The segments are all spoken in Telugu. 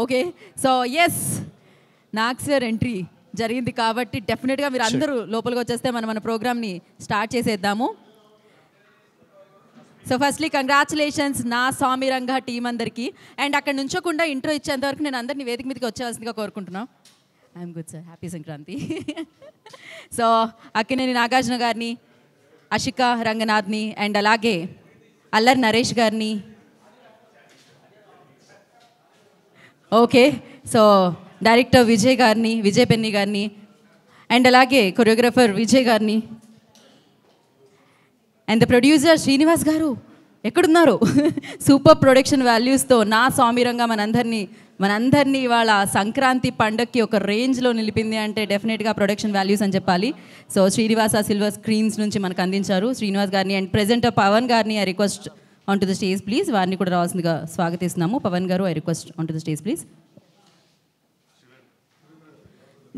Okay so yes sir entry జరిగింది కాబట్టి డెఫినెట్గా మీరు అందరూ లోపలికి వచ్చేస్తే మనం మన ప్రోగ్రామ్ని స్టార్ట్ చేసేద్దాము సో ఫస్ట్లీ కంగ్రాచులేషన్స్ నా స్వామి రంగ టీం అందరికీ అండ్ అక్కడ నుంచోకుండా ఇంట్రో ఇచ్చేంతవరకు నేను అందరినీ వేదిక మీదకి వచ్చేవలసిందిగా కోరుకుంటున్నాను I'm good sir happy Sankranti so Akkineni Nagarjuna గారిని అషిక రంగనాథ్ని అండ్ అలాగే అల్లర్ నరేష్ గారిని ఓకే సో డైరెక్టర్ విజయ్ గారిని విజయ్ పెన్ని గారిని అండ్ అలాగే కొరియోగ్రాఫర్ విజయ్ గారిని అండ్ ద ప్రొడ్యూసర్ శ్రీనివాస్ గారు ఎక్కడున్నారు సూపర్ ప్రొడక్షన్ వాల్యూస్తో నా స్వామిరంగా మనందరినీ మనందరినీ ఇవాళ సంక్రాంతి పండగకి ఒక రేంజ్లో నిలిపింది అంటే డెఫినెట్గా ప్రొడక్షన్ వాల్యూస్ అని చెప్పాలి సో శ్రీనివాస సిల్వర్ స్క్రీన్స్ నుంచి మనకు అందించారు శ్రీనివాస్ గారిని అండ్ ప్రజెంట్ పవన్ గారిని ఆ request on to the stage please వారిని కూడా రావాల్సిందిగా స్వాగతిస్తున్నాము పవన్ గారు I request on to the stage please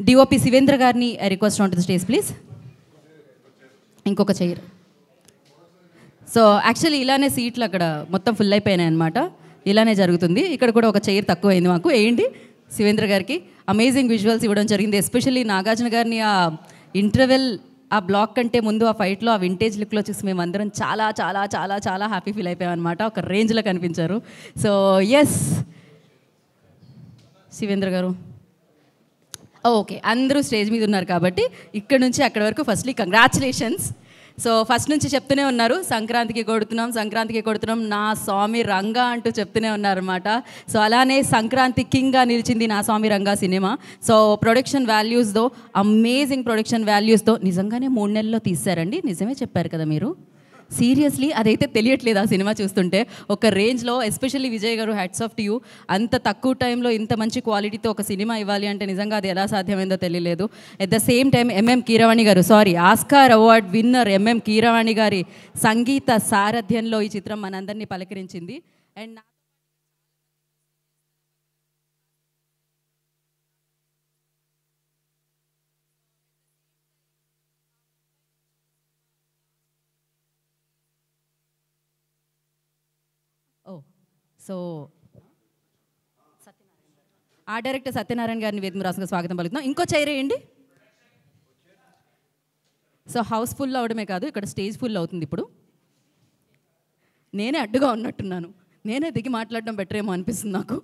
DOP Shivendra గారిని I request on to the stage please ఇంకొక చైర్ సో యాక్చువల్లీ ఇలానే సీట్లు అక్కడ మొత్తం ఫుల్ అయిపోయినాయి అనమాట ఇలానే జరుగుతుంది ఇక్కడ కూడా ఒక చైర్ తక్కువైంది మాకు వేయండి శివేంద్ర గారికి అమేజింగ్ విజువల్స్ ఇవ్వడం జరిగింది ఎస్పెషల్లీ నాగార్జున గారిని ఆ ఇంటర్వెల్ ఆ బ్లాక్ కంటే ముందు ఆ ఫైట్లో ఆ వింటేజ్ లుక్లో చూసి మేము అందరం చాలా చాలా చాలా చాలా హ్యాపీ ఫీల్ అయిపోయామన్నమాట ఒక రేంజ్లో కనిపించారు సో ఎస్ శివేంద్ర గారు ఓకే oh, అందరూ స్టేజ్ మీద ఉన్నారు కాబట్టి ఇక్కడ నుంచి అక్కడ వరకు ఫస్ట్లీ కంగ్రాచులేషన్స్ సో ఫస్ట్ నుంచి చెప్తూనే ఉన్నారు సంక్రాంతికి కొడుతున్నాం సంక్రాంతికి కొడుతున్నాం నా స్వామి రంగా అంటూ చెప్తూనే ఉన్నారనమాట సో అలానే సంక్రాంతి కింగ్గా నిలిచింది నా స్వామి రంగా సినిమా సో ప్రొడక్షన్ వాల్యూస్తో అమేజింగ్ ప్రొడక్షన్ వాల్యూస్తో నిజంగానే మూడు నెలల్లో తీశారండి నిజమే చెప్పారు కదా మీరు సీరియస్లీ అదైతే తెలియట్లేదు ఆ సినిమా చూస్తుంటే ఒక రేంజ్లో ఎస్పెషల్లీ విజయ్ గారు హ్యాట్స్ ఆఫ్ యూ అంత తక్కువ టైంలో ఇంత మంచి క్వాలిటీతో ఒక సినిమా ఇవ్వాలి అంటే నిజంగా అది ఎలా సాధ్యమైందో తెలియలేదు at the same time MM Keeravani గారు sorry Oscar award winner MM Keeravani గారి సంగీత సారథ్యంలో ఈ చిత్రం మనందరినీ పలకరించింది అండ్ సో ఆ డైరెక్టర్ సత్యనారాయణ గారిని వేదిక రాసిన స్వాగతం పలుకుతున్నాం ఇంకో వేయండి సో హౌస్ ఫుల్ అవడమే కాదు ఇక్కడ స్టేజ్ ఫుల్ అవుతుంది ఇప్పుడు నేనే అడ్డుగా ఉన్నట్టున్నాను నేనే దిగి మాట్లాడడం బెటర్ ఏమో అనిపిస్తుంది నాకు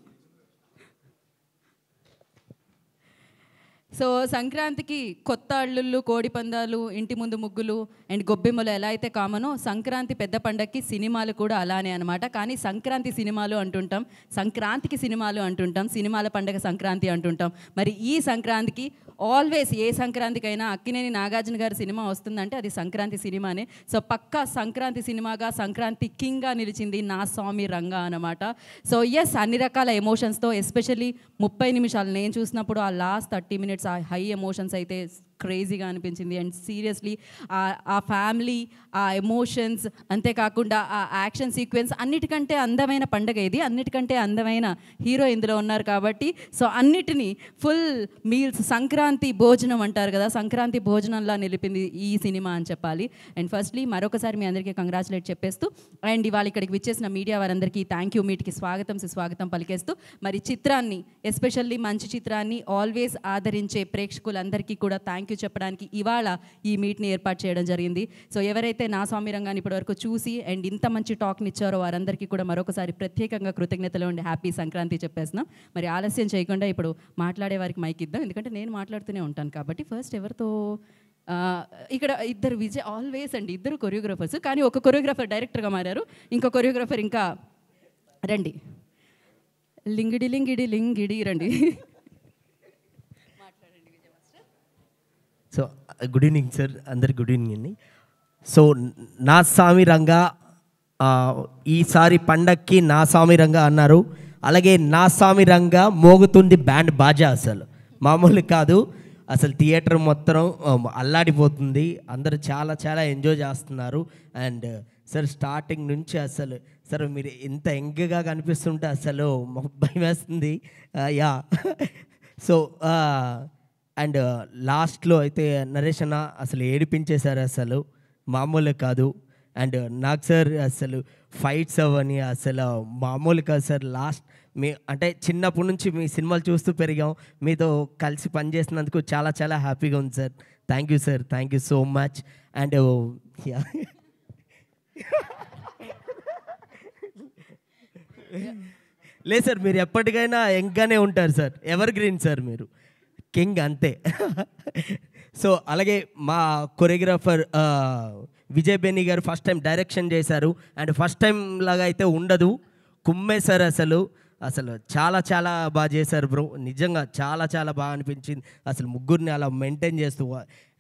సో సంక్రాంతికి కొత్త అల్లుళ్ళు కోడి పందాలు ఇంటి ముందు ముగ్గులు అండ్ గొబ్బెమ్మలు ఎలా అయితే కామనో సంక్రాంతి పెద్ద పండగకి సినిమాలు కూడా అలానే అనమాట కానీ సంక్రాంతి సినిమాలు అంటుంటాం సంక్రాంతికి సినిమాలు అంటుంటాం సినిమాల పండగ సంక్రాంతి అంటుంటాం మరి ఈ సంక్రాంతికి ఆల్వేస్ ఏ సంక్రాంతికైనా అక్కినేని నాగార్జున గారి సినిమా వస్తుందంటే అది సంక్రాంతి సినిమానే సో పక్కా సంక్రాంతి సినిమాగా సంక్రాంతి కింగ్గా నిలిచింది నా స్వామి రంగ అనమాట సో ఎస్ అన్ని రకాల ఎమోషన్స్తో ఎస్పెషల్లీ ముప్పై నిమిషాలు నేను చూసినప్పుడు ఆ లాస్ట్ థర్టీ మినిట్స్ ఆ హై ఎమోషన్స్ అయితే క్రేజీగా అనిపించింది అండ్ సీరియస్లీ ఆ ఫ్యామిలీ ఆ ఎమోషన్స్ అంతేకాకుండా ఆ యాక్షన్ సీక్వెన్స్ అన్నిటికంటే అందమైన పండగ ఇది అన్నిటికంటే అందమైన హీరో ఇందులో ఉన్నారు కాబట్టి సో అన్నిటినీ ఫుల్ మీల్స్ సంక్రాంతి భోజనం అంటారు కదా సంక్రాంతి భోజనంలా నిలిపింది ఈ సినిమా అని చెప్పాలి అండ్ ఫస్ట్లీ మరొకసారి మీ అందరికీ కంగ్రాచులేట్ చెప్పేస్తూ అండ్ ఇవాళ ఇక్కడికి విచ్చేసిన మీడియా వారందరికీ థ్యాంక్ యూ మీటికి స్వాగతం సుస్వాగతం పలికేస్తూ మరి చిత్రాన్ని ఎస్పెషల్లీ మంచి చిత్రాన్ని ఆల్వేస్ ఆదరించే ప్రేక్షకులందరికీ కూడా థ్యాంక్ థ్యాంక్ యూ చెప్పడానికి ఇవాళ ఈ మీట్ని ఏర్పాటు చేయడం జరిగింది సో ఎవరైతే నా స్వామి రంగాన్ని ఇప్పటివరకు చూసి అండ్ ఇంత మంచి టాక్ని ఇచ్చారో వారందరికీ కూడా మరొకసారి ప్రత్యేకంగా కృతజ్ఞతలు ఉండి హ్యాపీ సంక్రాంతి చెప్పేస్తున్నాం మరి ఆలస్యం చేయకుండా ఇప్పుడు మాట్లాడే వారికి మైక్ ఇద్దాం ఎందుకంటే నేను మాట్లాడుతూనే ఉంటాను కాబట్టి ఫస్ట్ ఎవరితో ఇక్కడ ఇద్దరు విజయ్ ఆల్వేస్ అండి ఇద్దరు కొరియోగ్రాఫర్స్ కానీ ఒక కొరియోగ్రఫర్ డైరెక్టర్గా మారారు ఇంకో కొరియోగ్రాఫర్ ఇంకా రండి లింగిడి లింగిడి లింగిడి రండి సో గుడ్ ఈవినింగ్ సార్ అందరి గుడ్ ఈవినింగ్ అండి సో నా స్వామి రంగా ఈసారి పండక్కి నా స్వామి రంగ అన్నారు అలాగే నా స్వామి రంగా మోగుతుంది బ్యాండ్ బాజా అసలు మామూలు కాదు అసలు థియేటర్ మొత్తం అల్లాడిపోతుంది అందరు చాలా చాలా ఎంజాయ్ చేస్తున్నారు అండ్ సార్ స్టార్టింగ్ నుంచి అసలు సార్ మీరు ఎంత ఎంగగా కనిపిస్తుంటే అసలు భయం వేస్తుంది యా సో అండ్ లాస్ట్లో అయితే నరేష్ అన్న అసలు ఏడిపించేశారు అసలు మామూలు కాదు అండ్ నాకు సార్ అసలు ఫైట్స్ అవని అసలు మామూలు కాదు సార్ లాస్ట్ మీ అంటే చిన్నప్పటి నుంచి మీ సినిమాలు చూస్తూ పెరిగాం మీతో కలిసి పనిచేసినందుకు చాలా చాలా హ్యాపీగా ఉంది sir thank you sir thank you so much and లేదు సార్ మీరు ఎప్పటికైనా ఎంకానే ఉంటారు సార్ ఎవర్ గ్రీన్ సార్ మీరు కింగ్ అంతే సో అలాగే మా కొరియోగ్రాఫర్ విజయ్ బెన్ని గారు ఫస్ట్ టైం డైరెక్షన్ చేశారు అండ్ ఫస్ట్ టైం లాగా అయితే ఉండదు కుమ్మేశారు అసలు అసలు చాలా చాలా బాగా చేశారు బ్రో నిజంగా చాలా చాలా బాగా అనిపించింది అసలు ముగ్గురిని అలా మెయింటైన్ చేస్తూ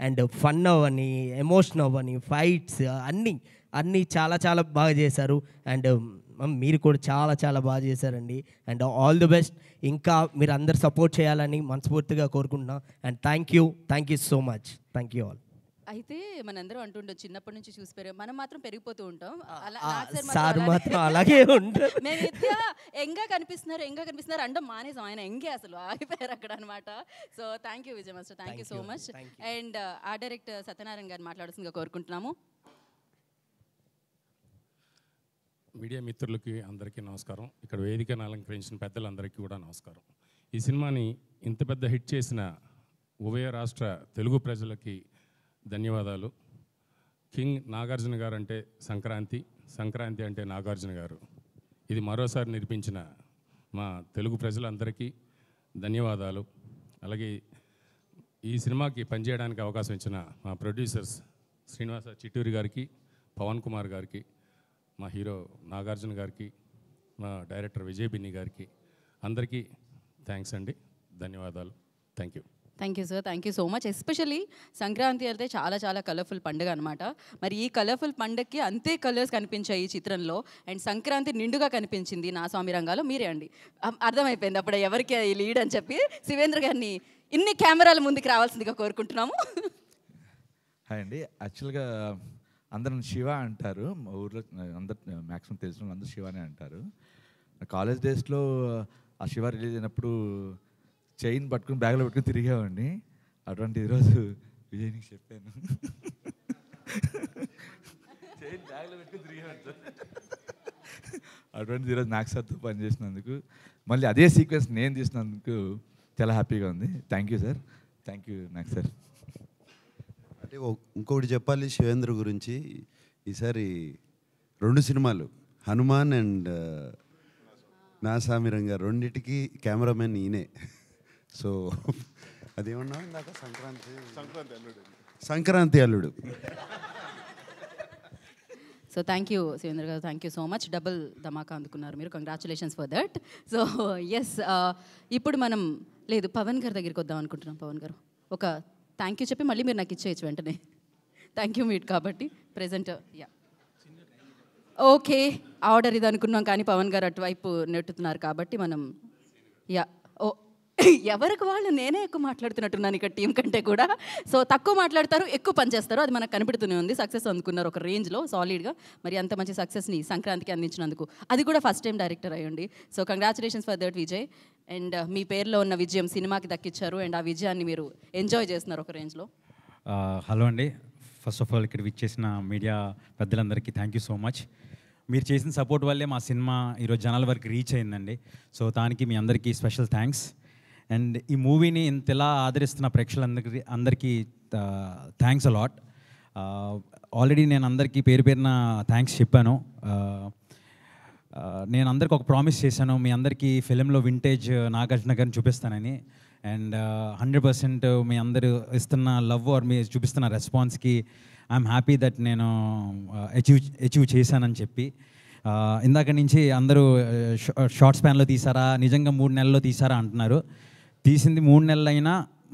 అండ్ ఫన్ అవ్వని ఎమోషన్ అవ్వని ఫైట్స్ అన్నీ అన్నీ చాలా చాలా బాగా చేశారు అండ్ మీరు కూడా చాలా చాలా బాగా చేశారండి అండ్ ఆల్ ది బెస్ట్ ఇంకా మీరు అందరు సపోర్ట్ చేయాలని మనస్ఫూర్తిగా కోరుకుంటున్నాం and thank you thank you so much thank you all అయితే మనందరం అంటుండో చిన్నప్పటి నుంచి చూసి పెరుగు మనం మాత్రం పెరిగిపోతూ ఉంటాం సార్ మాత్రం అలాగే ఉంటారు ఎంగా కనిపిస్తున్నారు ఎంగా కనిపిస్తున్నారు అంటే మానేసాం ఆయన ఎంగే అసలు ఆగిపోయారు అక్కడ అనమాట so thank you Vijay master thank you so much and ఆ డైరెక్టర్ సత్యనారాయణ గారు మాట్లాడుతుందిగా కోరుకుంటున్నాము మీడియా మిత్రులకి అందరికీ నమస్కారం ఇక్కడ వేదికను అలంకరించిన పెద్దలందరికీ కూడా నమస్కారం ఈ సినిమాని ఇంత పెద్ద హిట్ చేసిన ఉభయ రాష్ట్ర తెలుగు ప్రజలకి ధన్యవాదాలు కింగ్ నాగార్జున గారు అంటే సంక్రాంతి సంక్రాంతి అంటే నాగార్జున గారు ఇది మరోసారి నిర్మించిన మా తెలుగు ప్రజలందరికీ ధన్యవాదాలు అలాగే ఈ సినిమాకి పనిచేయడానికి అవకాశం ఇచ్చిన మా ప్రొడ్యూసర్స్ శ్రీనివాస చిట్టూరి గారికి పవన్ కుమార్ గారికి మా హీరో నాగార్జున గారికి మా డైరెక్టర్ విజయ్ బిన్ని గారికి అందరికీ థ్యాంక్స్ అండి ధన్యవాదాలు thank you thank you sir thank you so much especially Sankranti అయితే చాలా చాలా కలర్ఫుల్ పండుగ అనమాట మరి ఈ కలర్ఫుల్ పండుగకి అంతే కలర్స్ కనిపించాయి ఈ చిత్రంలో అండ్ సంక్రాంతి నిండుగా కనిపించింది నా స్వామి రంగాలో మీరే అండి అర్థమైపోయింది అప్పుడు ఎవరికి లీడ్ అని చెప్పి శివేంద్ర గారిని ఇన్ని కెమెరాల ముందుకు రావాల్సిందిగా కోరుకుంటున్నాము హాయ్ అండి యాక్చువల్గా అందరం శివ అంటారు మా ఊర్లో అందరు మ్యాక్సిమం తెలిసిన వాళ్ళు అందరూ శివనే అంటారు కాలేజ్ డేస్లో ఆ శివ రిలీజ్ అయినప్పుడు చైన్ పట్టుకుని బ్యాగ్లో పెట్టుకుని తిరిగేవాడిని అటువంటి ఈరోజు విజయ్కి చెప్పాను చైన్ బ్యాగ్లో పెట్టుకుని తిరిగేవాడు అటువంటిది ఈరోజు నాకు సార్తో పనిచేసినందుకు మళ్ళీ అదే సీక్వెన్స్ నేను తీసినందుకు చాలా హ్యాపీగా ఉంది thank you sir thank you నాకు సార్ అంటే ఇంకొకటి చెప్పాలి శివేంద్ర గురించి ఈసారి రెండు సినిమాలు హనుమాన్ అండ్ నాసామిరంగ రెండిటికి కెమెరామెన్ ఈయనే సో అదేమన్నా ఇందాక సంక్రాంతి సంక్రాంతి అల్లుడు సంక్రాంతి అల్లుడు సో థ్యాంక్ యూ సురేంద్ర గారు thank you so much double dhamaka అందుకున్నారు మీరు congratulations for that so yes ఇప్పుడు మనం లేదు పవన్ గారి దగ్గరికి వద్దాం అనుకుంటున్నాం పవన్ గారు ఒక థ్యాంక్ యూ చెప్పి మళ్ళీ మీరు నాకు ఇచ్చేయచ్చు వెంటనే థ్యాంక్ యూ మీట్ కాబట్టి ప్రజెంట్ యా ఓకే ఆర్డర్ ఇది అనుకున్నాం కానీ పవన్ గారు అటువైపు నెట్టుతున్నారు కాబట్టి మనం యా ఓ oh, ఎవరికి వాళ్ళు నేనే ఎక్కువ మాట్లాడుతున్నట్టున్నాను ఇక టీం కంటే కూడా సో తక్కువ మాట్లాడతారు ఎక్కువ పని చేస్తారు అది మనకు కనిపెడుతూనే ఉంది సక్సెస్ అందుకున్నారు ఒక రేంజ్లో సాలిడ్గా మరి అంత మంచి సక్సెస్ని సంక్రాంతికి అందించినందుకు అది కూడా ఫస్ట్ టైం డైరెక్టర్ అయ్యండి so congratulations for that Vijay and uh, మీ పేరులో ఉన్న విజయం సినిమాకి దక్కించారు అండ్ ఆ విజయాన్ని మీరు ఎంజాయ్ చేస్తున్నారు ఒక రేంజ్లో హలో అండి ఫస్ట్ ఆఫ్ ఆల్ ఇక్కడ విచ్చేసిన మీడియా పెద్దలందరికీ థ్యాంక్ యూ సో మచ్ మీరు చేసిన సపోర్ట్ వల్లే మా సినిమా ఈరోజు జనాల వరకు రీచ్ అయిందండి సో దానికి మీ అందరికీ స్పెషల్ థ్యాంక్స్ అండ్ ఈ మూవీని ఇంత ఆదరిస్తున్న ప్రేక్షకులందరికీ అందరికీ థ్యాంక్స్ అలాట్ ఆల్రెడీ నేను అందరికీ పేరు పేరున థ్యాంక్స్ చెప్పాను నేను అందరికీ ఒక ప్రామిస్ చేశాను మీ అందరికీ ఫిలింలో వింటేజ్ నాగార్జున గారిని చూపిస్తానని అండ్ హండ్రెడ్ పర్సెంట్ మీ అందరూ ఇస్తున్న లవ్ ఆర్ మీ చూపిస్తున్న రెస్పాన్స్కి ఐఎమ్ హ్యాపీ దట్ నేను అచీవ్ అచీవ్ చేశానని చెప్పి ఇందాక నుంచి అందరూ షార్ట్ స్పాన్లో తీసారా నిజంగా మూడు నెలల్లో తీసారా అంటున్నారు తీసింది మూడు నెలలైనా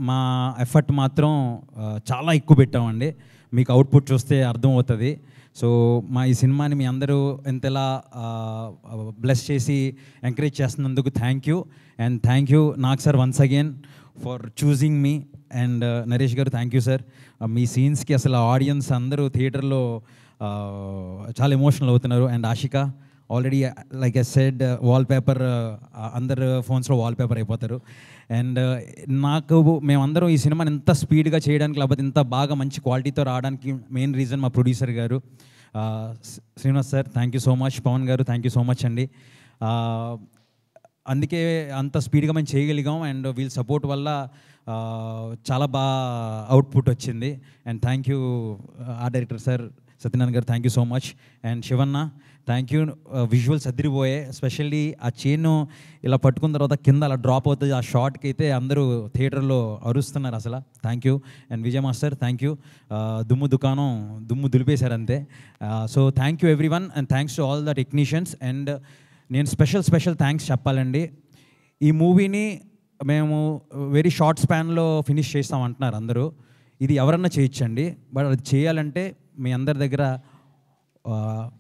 మా ఎఫర్ట్ మాత్రం చాలా ఎక్కువ పెట్టామండి మీకు అవుట్పుట్ చూస్తే అర్థమవుతుంది సో మా ఈ సినిమాని మీ అందరూ ఎంతలా బ్లెస్ చేసి ఎంకరేజ్ చేస్తున్నందుకు thank you and thank you నాకు sir once again for choosing మీ అండ్ నరేష్ గారు థ్యాంక్ యూ సార్ మీ సీన్స్కి అసలు ఆడియన్స్ అందరూ థియేటర్లో చాలా ఎమోషనల్ అవుతున్నారు and Ashika already like as said wallpaper అందరు ఫోన్స్లో వాల్పేపర్ అయిపోతారు అండ్ uh, నాకు మేమందరం ఈ సినిమాని ఇంత స్పీడ్గా చేయడానికి లేకపోతే ఇంత బాగా మంచి క్వాలిటీతో రావడానికి మెయిన్ రీజన్ మా ప్రొడ్యూసర్ గారు uh, Srinivas sir thank you so much Pavan గారు థ్యాంక్ యూ సో మచ్ అండి uh, అందుకే అంత స్పీడ్గా మేము చేయగలిగాం అండ్ వీళ్ళ సపోర్ట్ వల్ల చాలా బాగా అవుట్పుట్ వచ్చింది అండ్ థ్యాంక్ యూ ఆ డైరెక్టర్ సార్ సత్యనారాయణ గారు thank you so much and Shivanna thank you visuals అదిరిపోయాయి స్పెషల్లీ ఆ చైన్ ఇలా పట్టుకున్న తర్వాత కింద అలా డ్రాప్ అవుతుంది ఆ షార్ట్కి అయితే అందరూ థియేటర్లో అరుస్తున్నారు అసలు thank you and Vijay master thank you దుమ్ము దుకాణం దుమ్ము దులిపేశారు అంతే so thank you everyone and thanks to all the technicians and నేను స్పెషల్ స్పెషల్ థ్యాంక్స్ చెప్పాలండి ఈ మూవీని మేము వెరీ షార్ట్ స్పాన్లో ఫినిష్ చేస్తామంటున్నారు అందరూ ఇది ఎవరన్నా చేయించండి బట్ అది చేయాలంటే మీ అందరి దగ్గర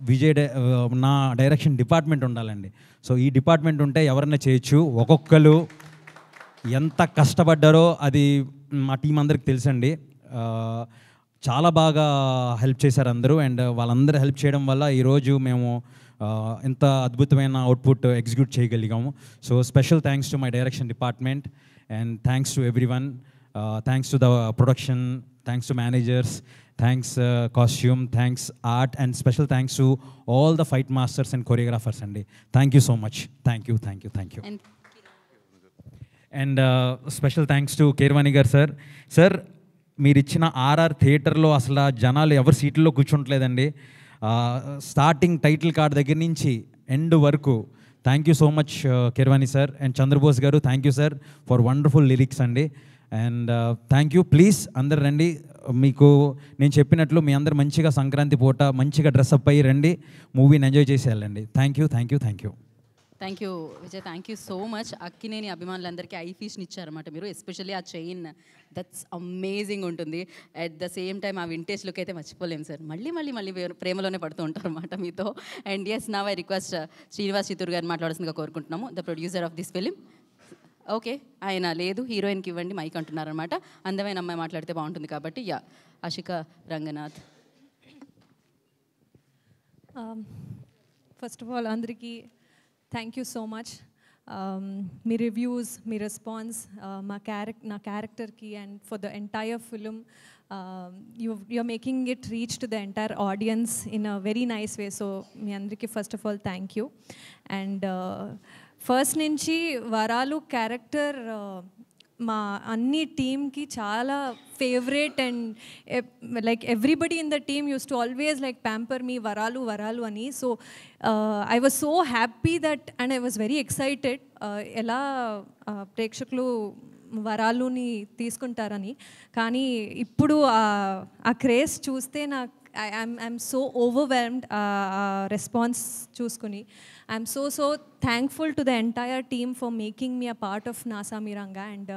విజయ్ నా డైరెక్షన్ డిపార్ట్మెంట్ ఉండాలండి సో ఈ డిపార్ట్మెంట్ ఉంటే ఎవరన్నా చేయొచ్చు ఒక్కొక్కరు ఎంత కష్టపడ్డారో అది మా టీం అందరికి తెలుసండి చాలా బాగా హెల్ప్ చేశారు అందరూ అండ్ వాళ్ళందరూ హెల్ప్ చేయడం వల్ల ఈరోజు మేము ఎంత అద్భుతమైన అవుట్పుట్ ఎగ్జిక్యూట్ చేయగలిగాము so special thanks to my direction department and thanks to everyone thanks to the production thanks to managers thanks costume thanks art and special thanks to all the fight masters and choreographers అండి thank you so much thank you thank you thank you and special thanks to Keeravani గారు సార్ సార్ మీరు ఇచ్చిన ఆర్ఆర్ థియేటర్లో అసలు జనాలు ఎవరి సీట్లో కూర్చుంటలేదండి స్టార్టింగ్ టైటిల్ కార్డ్ దగ్గర నుంచి ఎండ్ వరకు thank you so much Keeravani sir and Chandrabose గారు thank you sir for wonderful lyrics అండి అండ్ థ్యాంక్ యూ ప్లీజ్ అందరు రండి మీకు నేను చెప్పినట్లు మీ అందరు మంచిగా సంక్రాంతి పూట మంచిగా డ్రెస్అప్ అయ్యి రండి మూవీని ఎంజాయ్ చేసి వెళ్ళండి thank you thank you thank you thank you Vijay thank you so much Akkineni అభిమానులందరికీ ఐ ఫీష్ని ఇచ్చారన్నమాట మీరు ఎస్పెషల్లీ ఆ చైన్ దట్స్ అమేజింగ్ ఉంటుంది అట్ ద సేమ్ టైం ఆ వింటేజ్ లుక్ అయితే మర్చిపోలేము సార్ మళ్ళీ మళ్ళీ మళ్ళీ ప్రేమలోనే పడుతూ ఉంటారు అనమాట మీతో అండ్ ఎస్ నా వై రిక్వెస్ట్ శ్రీనివాస్ చిత్తూరు గారిని మాట్లాడాల్సిందిగా కోరుకుంటున్నాము the producer of this film okay ఆయన లేదు హీరోయిన్కి ఇవ్వండి మైక్ అంటున్నారనమాట అందమైన అమ్మాయి మాట్లాడితే బాగుంటుంది కాబట్టి yeah Ashika Ranganath first of all అందరికీ థ్యాంక్ యూ సో మచ్ మీ రివ్యూస్ మీ రెస్పాన్స్ uh, మా క్యారెక్ట్ నా క్యారెక్టర్కి and for the entire film you you're making it reach to the entire audience in a very nice way so మీ అందరికీ first of all thank you and first నుంచి వరాలు క్యారెక్టర్ uh, మా అన్ని టీమ్కి చాలా favourite and like everybody in the team used to always like pamper మీ వరాలు వరాలు అని so I was so happy that and I was very excited ఎలా uh, ప్రేక్షకులు వరాలుని తీసుకుంటారని కానీ ఇప్పుడు ఆ క్రేజ్ చూస్తే నాకు I I'm I'm so overwhelmed response చూసుకుని I'm so so thankful to the entire team for making మీ a part of Naa Saami Ranga and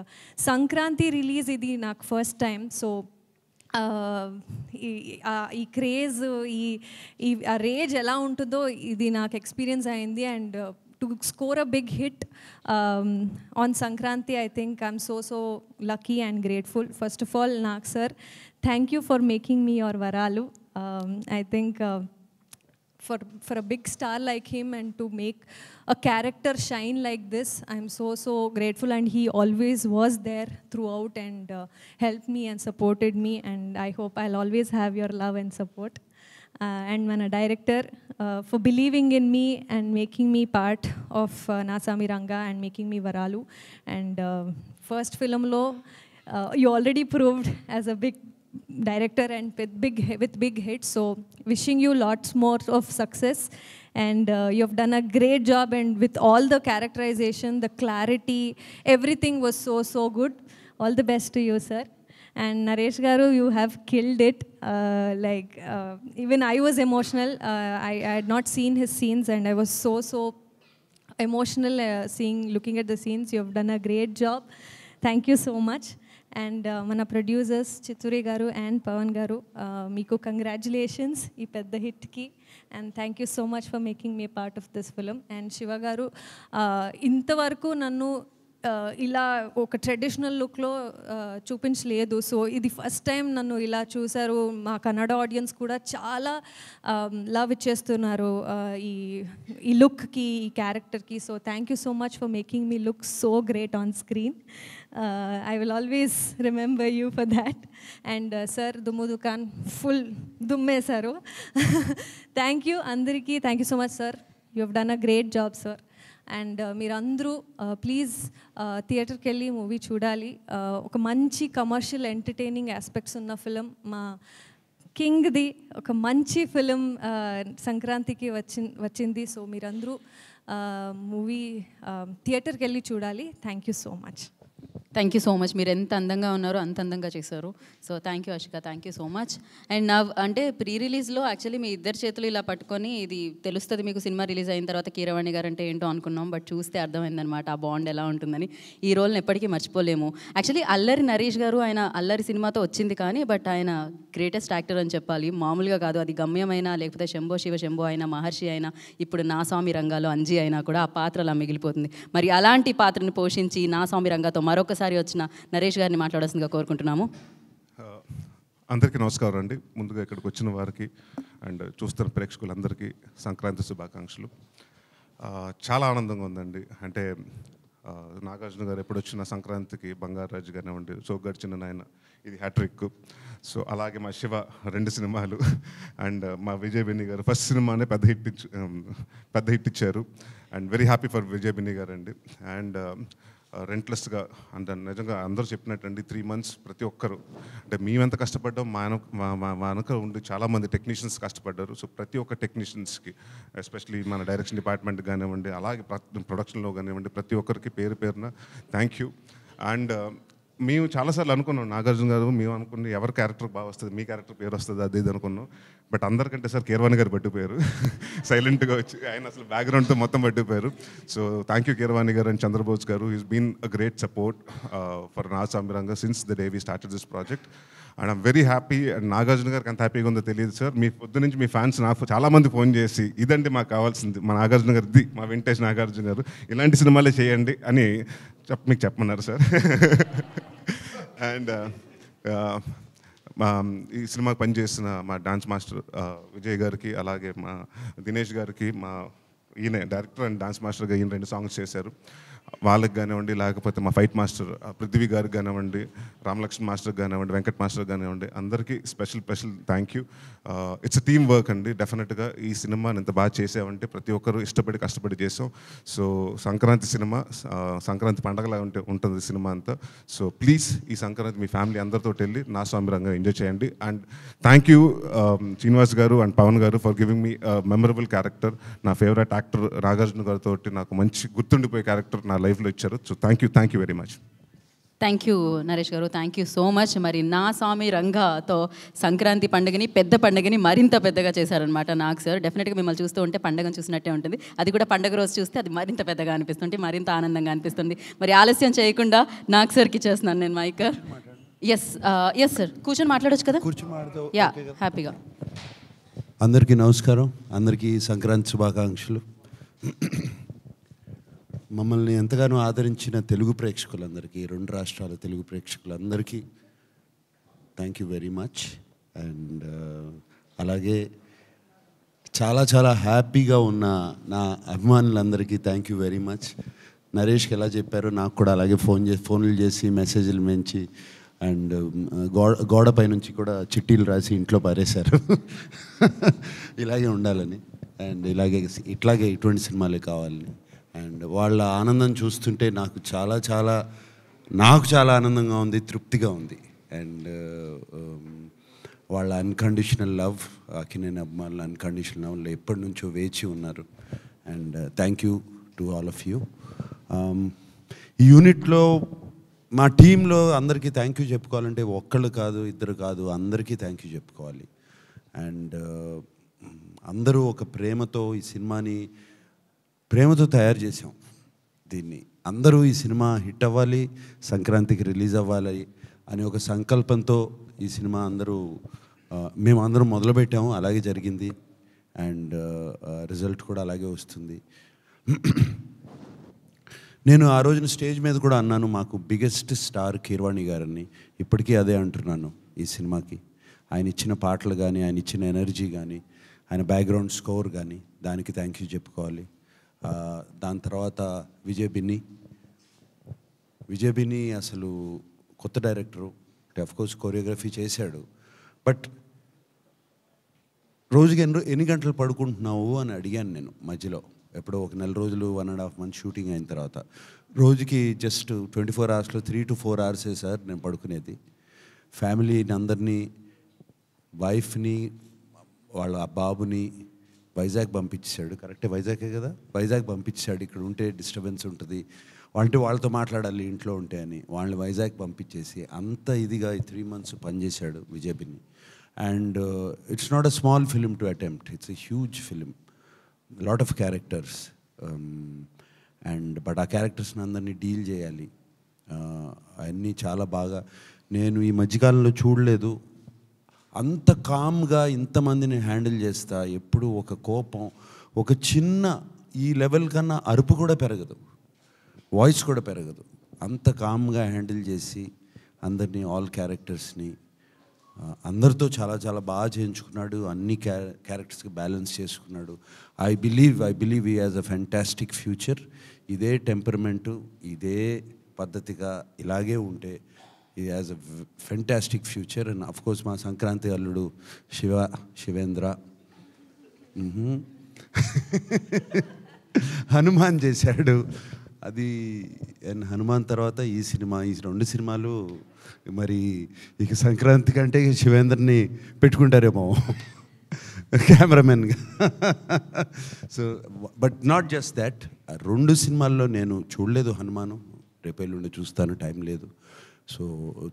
Sankranti release ఇది నాకు ఫస్ట్ టైం సో ఈ క్రేజ్ ఈ ఆ రేజ్ ఎలా ఉంటుందో ఇది నాకు ఎక్స్పీరియన్స్ అయింది and to score a big hit on Sankranti I think I'm so so lucky and grateful first of all నాకు sir thank you for making మీ your Varalu I think for, for a big star like him and to make a character shine like this, I'm so, so grateful. And he always was there throughout and uh, helped me and supported me. And I hope I'll always have your love and support. Uh, and a director uh, for believing in me and making me part of uh, Nasami Ranga and making me Varalu. And uh, first film lo, uh, you already proved as a big director and with big, with big hits. So wishing you lots more of success. And uh, you've done a great job and with all the characterization, the clarity, everything was so, so good. All the best to you, sir. And Naresh Garu, you have killed it. Uh, like, uh, even I was emotional. Uh, I, I had not seen his scenes and I was so, so emotional uh, seeing looking at the scenes you have done a great job thank you so much and uh, మన ప్రొడ్యూసర్స్ చిత్తూరి గారు అండ్ పవన్ గారు uh, మీకు కంగ్రాచులేషన్స్ ఈ పెద్ద హిట్కి and thank you so much for making మీ part of this film and Shiva గారు uh, ఇంతవరకు నన్ను ఇలా ఒక ట్రెడిషనల్ లుక్లో చూపించలేదు సో ఇది ఫస్ట్ టైం నన్ను ఇలా చూశారు మా కన్నడ ఆడియన్స్ కూడా చాలా లవ్ um, ఇచ్చేస్తున్నారు ఈ ఈ లుక్కి ఈ క్యారెక్టర్కి so thank you so much for making me look so great on screen I will always remember you for that and sir దుమ్ము దుకాన్ ఫుల్ దుమ్మేశారు థ్యాంక్ యూ అందరికీ thank you so much sir you have done a great job sir and మీరందరూ ప్లీజ్ uh, థియేటర్కి uh, వెళ్ళి మూవీ చూడాలి uh, ఒక మంచి కమర్షియల్ ఎంటర్టైనింగ్ ఆస్పెక్ట్స్ ఉన్న ఫిలిం మా కింగ్ది ఒక మంచి ఫిలిం సంక్రాంతికి వచ్చి వచ్చింది సో మీరందరూ మూవీ థియేటర్కి వెళ్ళి చూడాలి thank you so much thank you so much మీరు ఎంత అందంగా ఉన్నారో అంత అందంగా చేశారు so thank you Ashika thank you so much and నా అంటే ప్రీ రిలీజ్లో యాక్చువల్లీ మీ ఇద్దరు చేతులు ఇలా పట్టుకొని ఇది తెలుస్తుంది మీకు సినిమా రిలీజ్ అయిన తర్వాత కీరవాణి గారు అంటే ఏంటో అనుకున్నాం బట్ చూస్తే అర్థమైందనమాట ఆ బాండ్ ఎలా ఉంటుందని ఈ రోల్ని ఎప్పటికీ మర్చిపోలేము యాక్చువల్లీ అల్లరి నరేష్ గారు ఆయన అల్లరి సినిమాతో వచ్చింది కానీ బట్ ఆయన గ్రేటెస్ట్ యాక్టర్ అని చెప్పాలి మామూలుగా కాదు అది గమ్యమైనా లేకపోతే శంభో శివ శంభో అయినా మహర్షి అయినా ఇప్పుడు నా స్వామి రంగాలో అంజీ అయినా కూడా ఆ పాత్ర అలా మిగిలిపోతుంది మరి అలాంటి పాత్రను పోషించి నా స్వామి రంగతో మరొకసారి మొదటిసారి వచ్చిన నరేష్ గారిని మాట్లాడాల్సిందిగా కోరుకుంటున్నాము అందరికీ నమస్కారం అండి ముందుగా ఇక్కడికి వచ్చిన వారికి అండ్ చూస్తున్న ప్రేక్షకులందరికీ సంక్రాంతి శుభాకాంక్షలు చాలా ఆనందంగా ఉందండి అంటే నాగార్జున గారు ఎప్పుడు వచ్చిన సంక్రాంతికి బంగారాజు గారిని ఉండి సో గడిచిన నాయన ఇది హ్యాట్రిక్ సో అలాగే మా శివ రెండు సినిమాలు అండ్ మా విజయ్ బిన్నీ గారు ఫస్ట్ సినిమానే పెద్ద హిట్ పెద్ద హిట్ ఇచ్చారు and very happy for Vijay Binny గారు అండి అండ్ రెంట్లెస్గా అంటే నిజంగా అందరూ చెప్పినట్టండి త్రీ మంత్స్ ప్రతి ఒక్కరు అంటే మేమెంత కష్టపడ్డాం మా మా వెనక ఉండి చాలామంది టెక్నీషియన్స్ కష్టపడ్డారు సో ప్రతి ఒక్క టెక్నీషియన్స్కి ఎస్పెషలీ మన డైరెక్షన్ డిపార్ట్మెంట్ కానివ్వండి అలాగే ప్రొడక్షన్లో కానివ్వండి ప్రతి ఒక్కరికి పేరు పేరున థ్యాంక్ యూ అండ్ మేము చాలాసార్లు అనుకున్నాం నాగార్జున గారు మేము అనుకున్నాం ఎవరి క్యారెక్టర్ బాగా వస్తుంది మీ క్యారెక్టర్ పేరు వస్తుంది అది ఇది అనుకున్నాం బట్ అందరికంటే సార్ కీర్వాణి గారు పట్టిపోయారు సైలెంట్గా వచ్చి ఆయన అసలు బ్యాక్గ్రౌండ్తో మొత్తం పట్టిపోయారు సో థ్యాంక్ యూ కీర్వాణి గారు అండ్ చంద్రబోస్ గారు is been a great support for Naa Saamiranga since the day we started this project and I'm very happy and Nagarjuna గారికి అంత హ్యాపీగా ఉందో తెలియదు సార్ మీ పొద్దు నుంచి మీ ఫ్యాన్స్ నాకు చాలామంది ఫోన్ చేసి ఇదండి మాకు కావాల్సింది మా నాగార్జున ఇది మా వెంకటేష్ నాగార్జున గారు ఇలాంటి సినిమాలే చేయండి అని చెప్ మీకు చెప్పమన్నారు సార్ uh, uh, అండ్ ఈ సినిమాకి పనిచేసిన మా డాన్స్ మాస్టర్ uh, విజయ్ గారికి అలాగే మా దినేష్ గారికి మా ఈయన డైరెక్టర్ అండ్ డాన్స్ మాస్టర్గా ఈయన రెండు సాంగ్స్ చేశారు వాళ్ళకి కానివ్వండి లేకపోతే మా ఫైట్ మాస్టర్ పృథ్వీ గారికి కానివ్వండి రామలక్ష్మణ్ మాస్టర్ కానివ్వండి వెంకట్ మాస్టర్ కానివ్వండి అందరికీ special special thank you it's team work అండి డెఫినెట్గా ఈ సినిమాని ఎంత బాగా చేసామంటే ప్రతి ఒక్కరు ఇష్టపడి కష్టపడి చేసాం సో సంక్రాంతి సినిమా సంక్రాంతి పండగలా ఉంటే ఉంటుంది సినిమా అంతా సో ప్లీజ్ ఈ సంక్రాంతి మీ ఫ్యామిలీ అందరితో వెళ్ళి నా స్వామి రంగా ఎంజాయ్ చేయండి అండ్ థ్యాంక్ యూ శ్రీనివాస్ గారు అండ్ పవన్ గారు for giving me memorable character నా ఫేవరెట్ యాక్టర్ నాగార్జున గారితో నాకు మంచి గుర్తుండిపోయే క్యారెక్టర్ నా నా లైఫ్లో ఇచ్చారు so thank you thank you very much thank you Naresh గారు థ్యాంక్ యూ సో మచ్ మరి నా స్వామి రంగతో సంక్రాంతి పండుగని పెద్ద పండుగని మరింత పెద్దగా చేశారనమాట నాకు సార్ డెఫినెట్గా మిమ్మల్ని చూస్తూ ఉంటే పండుగను చూసినట్టే ఉంటుంది అది కూడా పండుగ రోజు చూస్తే అది మరింత పెద్దగా అనిపిస్తుంది మరింత ఆనందంగా అనిపిస్తుంది మరి ఆలస్యం చేయకుండా నాకు సార్కి చేస్తున్నాను నేను మైక్ ఎస్ ఎస్ సార్ కూర్చొని మాట్లాడచ్చు కదా యా హ్యాపీగా అందరికీ నమస్కారం అందరికీ సంక్రాంతి శుభాకాంక్షలు మమ్మల్ని ఎంతగానో ఆదరించిన తెలుగు ప్రేక్షకులందరికీ రెండు రాష్ట్రాల తెలుగు ప్రేక్షకులందరికీ thank you very much and అలాగే చాలా చాలా హ్యాపీగా ఉన్న నా అభిమానులందరికీ థ్యాంక్ యూ వెరీ మచ్ నరేష్కి ఎలా చెప్పారో నాకు కూడా అలాగే ఫోన్ చేసి ఫోన్లు చేసి మెసేజ్లు మించి అండ్ um, గోడ గోడపై నుంచి కూడా చిట్టీలు రాసి ఇంట్లో పారేశారు ఇలాగే ఉండాలని అండ్ ఇలాగే ఇట్లాగే ఇటువంటి సినిమాలే కావాలని అండ్ వాళ్ళ ఆనందం చూస్తుంటే నాకు చాలా చాలా నాకు చాలా ఆనందంగా ఉంది తృప్తిగా ఉంది అండ్ వాళ్ళ అన్కండిషనల్ లవ్ అఖినేని అభిమానులు అన్కండిషనల్ లవ్ ఎప్పటి నుంచో వేచి ఉన్నారు and thank you to all of you ఈ యూనిట్లో మా టీంలో అందరికీ థ్యాంక్ యూ చెప్పుకోవాలంటే ఒక్కళ్ళు కాదు ఇద్దరు కాదు అందరికీ థ్యాంక్ యూ చెప్పుకోవాలి అండ్ అందరూ ఒక ప్రేమతో ఈ సినిమాని ప్రేమతో తయారు చేసాం దీన్ని అందరూ ఈ సినిమా హిట్ అవ్వాలి సంక్రాంతికి రిలీజ్ అవ్వాలి అని ఒక సంకల్పంతో ఈ సినిమా అందరూ మేము అందరం మొదలుపెట్టాము అలాగే జరిగింది అండ్ రిజల్ట్ కూడా అలాగే వస్తుంది నేను ఆ రోజున స్టేజ్ మీద కూడా అన్నాను మాకు బిగ్గెస్ట్ స్టార్ కీర్వాణి గారని ఇప్పటికీ అదే అంటున్నాను ఈ సినిమాకి ఆయన ఇచ్చిన పాటలు కానీ ఆయన ఇచ్చిన ఎనర్జీ కానీ ఆయన బ్యాక్గ్రౌండ్ స్కోర్ కానీ దానికి థ్యాంక్ యూ చెప్పుకోవాలి దాని తర్వాత విజయ్ బిన్ని విజయ్ బిన్ని అసలు కొత్త డైరెక్టరు కోర్స్ కొరియోగ్రఫీ చేశాడు బట్ రోజుకి ఎన్ని ఎన్ని గంటలు పడుకుంటున్నావు అని అడిగాను నేను మధ్యలో ఎప్పుడో ఒక నెల రోజులు one and half month shooting అయిన తర్వాత రోజుకి జస్ట్ ట్వంటీ ఫోర్ అవర్స్లో త్రీ టు ఫోర్ అవర్సే సార్ నేను పడుకునేది ఫ్యామిలీని అందరినీ వైఫ్ని వాళ్ళ బాబుని వైజాగ్ పంపించాడు కరెక్టే వైజాగే కదా వైజాగ్ పంపించాడు ఇక్కడ ఉంటే డిస్టర్బెన్స్ ఉంటుంది అంటే వాళ్ళతో మాట్లాడాలి ఇంట్లో ఉంటే అని వాళ్ళని వైజాగ్ పంపించేసి అంత ఇదిగా ఈ త్రీ మంత్స్ పనిచేశాడు విజేపిని and it's not a small film to attempt it's a huge film lot of characters and but ఆ క్యారెక్టర్స్ని అందరినీ డీల్ చేయాలి uh, అన్నీ చాలా బాగా నేను ఈ మధ్యకాలంలో చూడలేదు అంత కామ్గా ఇంతమందిని హ్యాండిల్ చేస్తా ఎప్పుడు ఒక కోపం ఒక చిన్న ఈ లెవెల్ కన్నా అరుపు కూడా పెరగదు వాయిస్ కూడా పెరగదు అంత కామ్గా హ్యాండిల్ చేసి అందరినీ ఆల్ క్యారెక్టర్స్ని అందరితో చాలా చాలా బాగా చేయించుకున్నాడు అన్ని క్యా క్యారెక్టర్స్కి బ్యాలెన్స్ చేసుకున్నాడు ఐ బిలీవ్ ఐ బిలీవ్ ఈ యాజ్ అ ఫ్యాంటాస్టిక్ ఫ్యూచర్ ఇదే టెంపర్మెంటు ఇదే పద్ధతిగా ఇలాగే ఉంటే ఇది has a fantastic future and of course మా సంక్రాంతి అల్లుడు శివ శివేంద్ర హనుమాన్ చేశాడు అది అండ్ హనుమాన్ తర్వాత ఈ సినిమా ఈ రెండు సినిమాలు మరి ఇక సంక్రాంతి కంటే శివేంద్రని పెట్టుకుంటారేమో కెమెరామెన్గా so but not just that రెండు సినిమాల్లో నేను చూడలేదు హనుమాను రేపేళ్ళుండి చూస్తాను టైం లేదు సో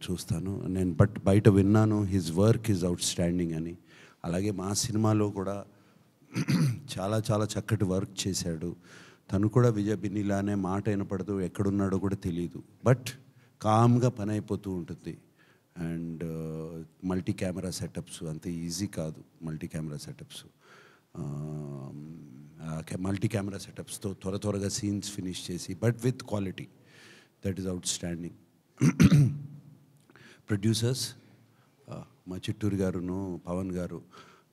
చూస్తాను నేను బట్ బయట విన్నాను his work is outstanding అని అలాగే మా సినిమాలో కూడా చాలా చాలా చక్కటి వర్క్ చేశాడు తను కూడా విజయ బిన్నిలానే మాట వినపడదు ఎక్కడున్నాడో కూడా తెలియదు బట్ కామ్గా పని అయిపోతూ ఉంటుంది and uh, multi camera setups అంత ఈజీ కాదు multi camera setups multi camera సెటప్స్తో త్వర త్వరగా సీన్స్ ఫినిష్ చేసి but with quality that is outstanding producers మా చిట్టూరు గారును పవన్ గారు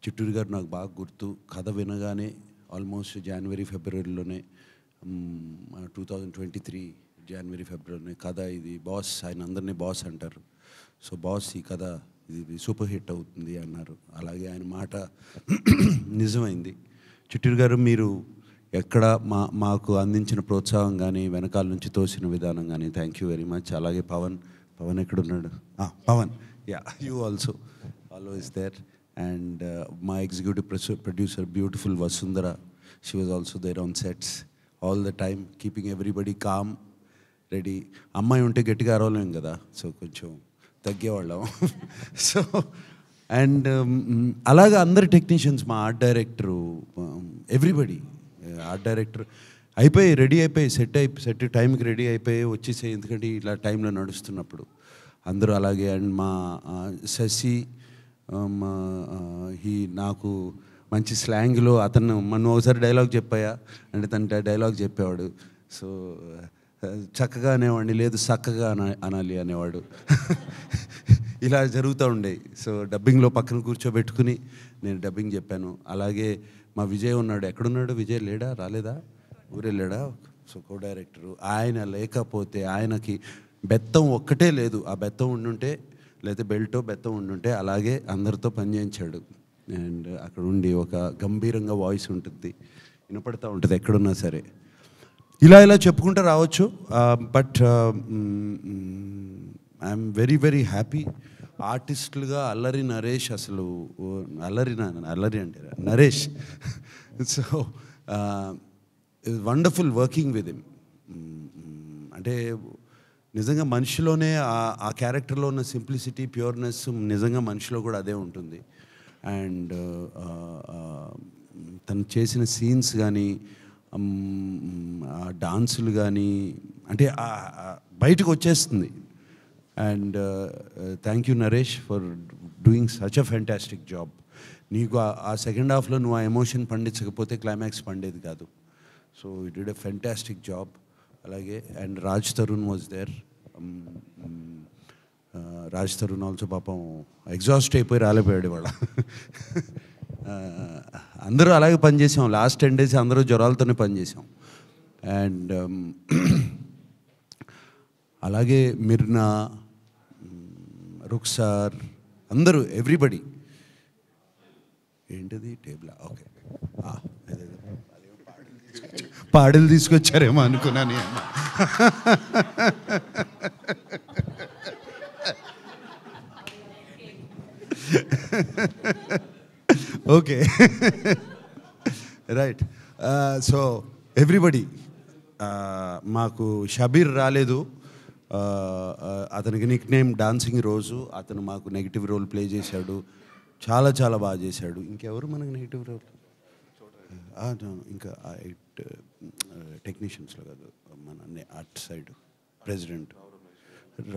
చిట్టూరు గారు నాకు బాగా గుర్తు కథ వినగానే ఆల్మోస్ట్ జనవరి ఫిబ్రవరిలోనే టూ థౌజండ్ ట్వంటీ త్రీ జనవరి ఫిబ్రవరిలోనే కథ ఇది బాస్ ఆయన అందరినీ బాస్ అంటారు సో బాస్ ఈ కథ ఇది సూపర్ హిట్ అవుతుంది అన్నారు అలాగే ఆయన మాట నిజమైంది చిట్టూరు గారు మీరు ఎక్కడ మా మాకు అందించిన ప్రోత్సాహం కానీ వెనకాల నుంచి తోసిన విధానం కానీ థ్యాంక్ యూ వెరీ మచ్ అలాగే పవన్ పవన్ ఎక్కడున్నాడు Pavan yeah you also also is there and మా executive producer beautiful Vasundhara she was also there on sets all the time keeping everybody calm ready అమ్మాయి ఉంటే గట్టిగా అరవలేం కదా సో కొంచెం తగ్గేవాళ్ళం సో అండ్ um, అలాగా అందరు టెక్నీషియన్స్ మా art director everybody art director అయిపోయి రెడీ అయిపోయి సెట్ అయి సెట్ టైంకి రెడీ అయిపోయి వచ్చేసే ఎందుకంటే ఇలా టైంలో నడుస్తున్నప్పుడు అందరూ అలాగే అండ్ మా శశి మా హీ నాకు మంచి స్లాంగ్లో అతను మొన్న ఒకసారి డైలాగ్ చెప్పాయా అంటే తన డైలాగ్ చెప్పేవాడు సో చక్కగా అనేవాడిని లేదు చక్కగా అన అనాలి అనేవాడు ఇలా జరుగుతూ ఉండేవి సో డబ్బింగ్లో పక్కన కూర్చోబెట్టుకుని నేను డబ్బింగ్ చెప్పాను అలాగే మా విజయ్ ఉన్నాడు ఎక్కడున్నాడు విజయ్ లేడా రాలేదా ఊరెళ్ళాడా సో కో డైరెక్టరు ఆయన లేకపోతే ఆయనకి బెత్తం ఒక్కటే లేదు ఆ బెత్తం ఉండుంటే లేకపోతే బెల్టో బెత్తం ఉండుంటే అలాగే అందరితో పనిచేయించాడు అండ్ అక్కడ ఉండి ఒక గంభీరంగా వాయిస్ ఉంటుంది వినపడతా ఉంటుంది ఎక్కడున్నా సరే ఇలా ఇలా చెప్పుకుంటూ రావచ్చు but I'm very very happy ఆర్టిస్టులుగా అల్లరి నరేష్ అసలు అల్లరి అల్లరి అంటే Naresh so wonderful working with him అంటే నిజంగా మనిషిలోనే ఆ క్యారెక్టర్లో ఉన్న సింప్లిసిటీ ప్యూర్నెస్ నిజంగా మనిషిలో కూడా అదే ఉంటుంది అండ్ తను చేసిన సీన్స్ కానీ డాన్సులు కానీ అంటే బయటకు వచ్చేస్తుంది and thank you Naresh for doing such a fantastic job నీకు ఆ సెకండ్ హాఫ్లో నువ్వు ఆ ఎమోషన్ పండించకపోతే క్లైమాక్స్ పండేది కాదు so it did a fantastic job అలాగే and Raj Tarun was there Raj Tarun also పాపం ఎగ్జాస్ట్ అయిపోయి రాలేపోయాడు వాళ్ళ uh, అందరూ అలాగే పనిచేసాం లాస్ట్ టెన్ డేస్ అందరూ జ్వరాలతోనే పనిచేసాం అండ్ um, అలాగే మిర్నా రుక్సార్ అందరూ ఎవ్రీబడి ఏంటిది టేబుల్ ఓకే పాడలు తీసుకొచ్చారేమో అనుకున్నాను ఓకే రైట్ సో ఎవ్రీబడి మాకు షబీర్ రాలేదు అతనికి నిక్ నేమ్ డాన్సింగ్ రోజు అతను మాకు నెగిటివ్ రోల్ ప్లే చేశాడు చాలా చాలా బాగా చేశాడు ఇంకెవరు మనకు నెగిటివ్ రోల్ ఇంకా ఇట్ టెక్నీషియన్స్లో కాదు మన అట్ సైడ్ ప్రెసిడెంట్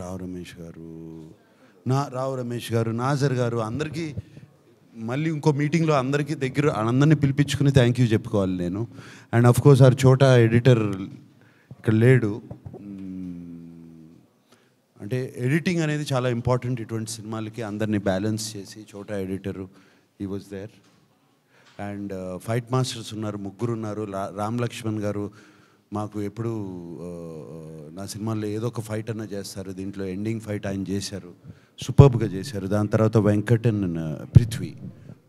రావు రమేష్ గారు నా రావు రమేష్ గారు నాజర్ గారు అందరికీ మళ్ళీ ఇంకో మీటింగ్లో అందరికీ దగ్గర అందరినీ పిలిపించుకుని థ్యాంక్ యూ చెప్పుకోవాలి నేను అండ్ అఫ్కోర్స్ ఆ చోట ఎడిటర్ ఇక్కడ లేడు అంటే ఎడిటింగ్ అనేది చాలా ఇంపార్టెంట్ ఇటువంటి సినిమాలకి అందరినీ బ్యాలెన్స్ చేసి Chota editor he was there and fight masters ఉన్నారు ముగ్గురు ఉన్నారు రామ్ లక్ష్మణ్ గారు మాకు ఎప్పుడు uh, uh, నా సినిమాల్లో ఏదో ఒక ఫైట్ అన్న చేస్తారు దీంట్లో ఎండింగ్ ఫైట్ ఆయన చేశారు సూపర్బ్గా చేశారు దాని తర్వాత వెంకట్ uh, పృథ్వీ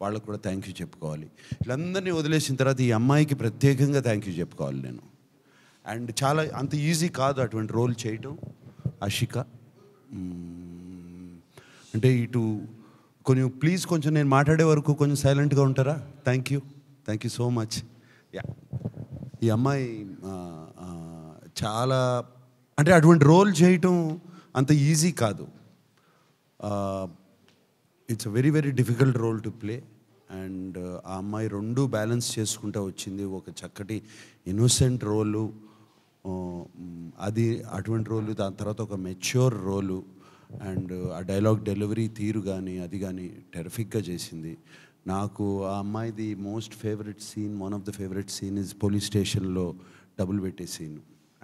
వాళ్ళకు కూడా థ్యాంక్ యూ చెప్పుకోవాలి వీళ్ళందరినీ వదిలేసిన తర్వాత ఈ అమ్మాయికి ప్రత్యేకంగా థ్యాంక్ యూ చెప్పుకోవాలి నేను అండ్ చాలా అంత ఈజీ కాదు అటువంటి రోల్ చేయటం అషిక అంటే ఇటు కొంచెం ప్లీజ్ కొంచెం నేను మాట్లాడే వరకు కొంచెం సైలెంట్గా ఉంటారా thank you thank you so much yeah ఈ అమ్మాయి చాలా అంటే అటువంటి రోల్ చేయటం అంత ఈజీ కాదు it's a very very difficult role to play and ఆ అమ్మాయి రెండు బ్యాలెన్స్ చేసుకుంటూ వచ్చింది ఒక చక్కటి ఇన్నోసెంట్ రోలు అది అటువంటి రోలు దాని తర్వాత ఒక మెచ్యూర్ రోలు అండ్ ఆ డైలాగ్ డెలివరీ తీరు కానీ అది కానీ టెరఫిక్గా చేసింది నాకు ఆ అమ్మాయిది most favourite scene one of the favourite scene is police స్టేషన్లో డబుల్ పెట్టే సీన్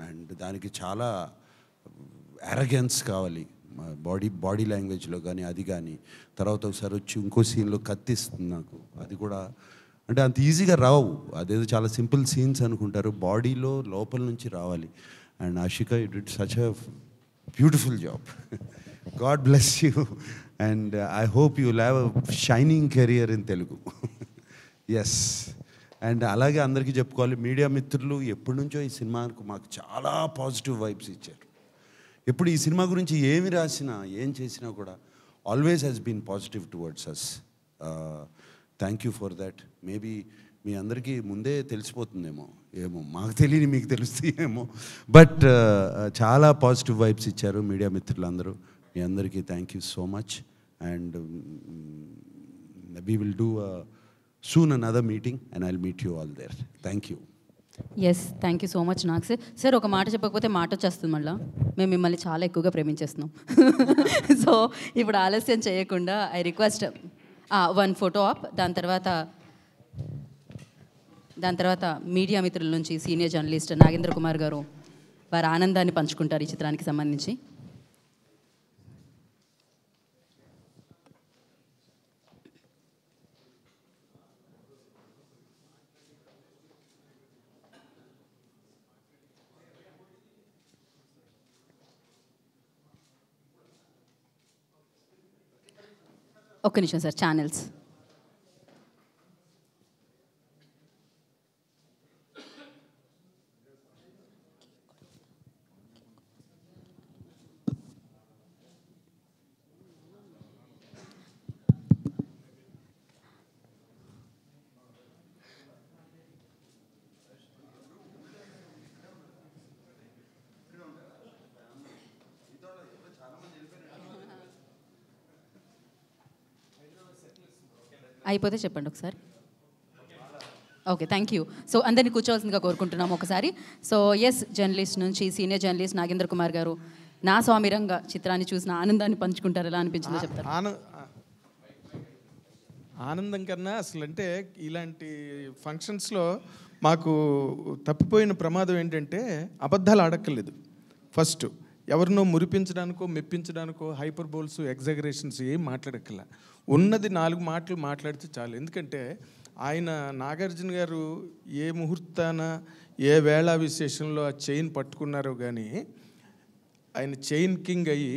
అండ్ దానికి చాలా అరగెన్స్ కావాలి బాడీ బాడీ లాంగ్వేజ్లో కానీ అది కానీ తర్వాత ఒకసారి వచ్చి ఇంకో సీన్లో కత్తిస్తుంది నాకు అది కూడా అంటే అంత ఈజీగా రావు అదేదో చాలా సింపుల్ సీన్స్ అనుకుంటారు బాడీలో లోపల నుంచి రావాలి and Ashika you it such a beautiful job God bless you and I hope you have a shining career in Telugu yes and అలాగే అందరికీ చెప్పుకోవాలి మీడియా మిత్రులు ఎప్పటి నుంచో ఈ సినిమాకు మాకు చాలా పాజిటివ్ వైబ్స్ ఇచ్చారు ఎప్పుడు ఈ సినిమా గురించి ఏమి రాసినా ఏం చేసినా కూడా always has been positive towards us thank you for that maybe మీ అందరికీ ముందే తెలిసిపోతుందేమో ఏమో మాకు తెలియని మీకు ఏమో బట్ uh, చాలా పాజిటివ్ వైబ్స్ ఇచ్చారు మీడియా మిత్రులందరూ మీ అందరికీ thank you so much and we will do soon another meeting and I meet you all there thank you yes thank you so much నాకు సార్ సార్ ఒక మాట చెప్పకపోతే మాట వచ్చేస్తుంది మళ్ళీ మేము మిమ్మల్ని చాలా ఎక్కువగా ప్రేమించేస్తున్నాం సో ఇప్పుడు ఆలస్యం చేయకుండా I request one photo op దాని తర్వాత దాని తర్వాత మీడియా మిత్రుల నుంచి సీనియర్ జర్నలిస్ట్ నాగేంద్ర కుమార్ గారు వారి ఆనందాన్ని పంచుకుంటారు ఈ చిత్రానికి సంబంధించి ఒక్క నిమిషం సార్ ఛానల్స్ అయిపోతే చెప్పండి ఒకసారి ఓకే థ్యాంక్ యూ సో అందరినీ కూర్చోవాల్సిందిగా కోరుకుంటున్నాము ఒకసారి సో ఎస్ జర్నలిస్ట్ నుంచి సీనియర్ జర్నలిస్ట్ నాగేంద్ర కుమార్ గారు నా స్వామి రంగ చిత్రాన్ని చూసిన ఆనందాన్ని పంచుకుంటారు ఎలా అనిపించిందో చెప్తారు ఆనందం కన్నా అసలు అంటే ఇలాంటి ఫంక్షన్స్లో మాకు తప్పిపోయిన ప్రమాదం ఏంటంటే అబద్ధాలు ఆడక్కర్లేదు ఫస్ట్ ఎవరినో మురిపించడానికో మెప్పించడానికో హైపర్ బోల్స్ ఎగ్జగరేషన్స్ ఏం మాట్లాడక్కల ఉన్నది నాలుగు మాటలు మాట్లాడితే చాలు ఎందుకంటే ఆయన నాగార్జున గారు ఏ ముహూర్తాన ఏ వేళ విశేషంలో ఆ చైన్ పట్టుకున్నారో కానీ ఆయన చైన్ కింగ్ అయ్యి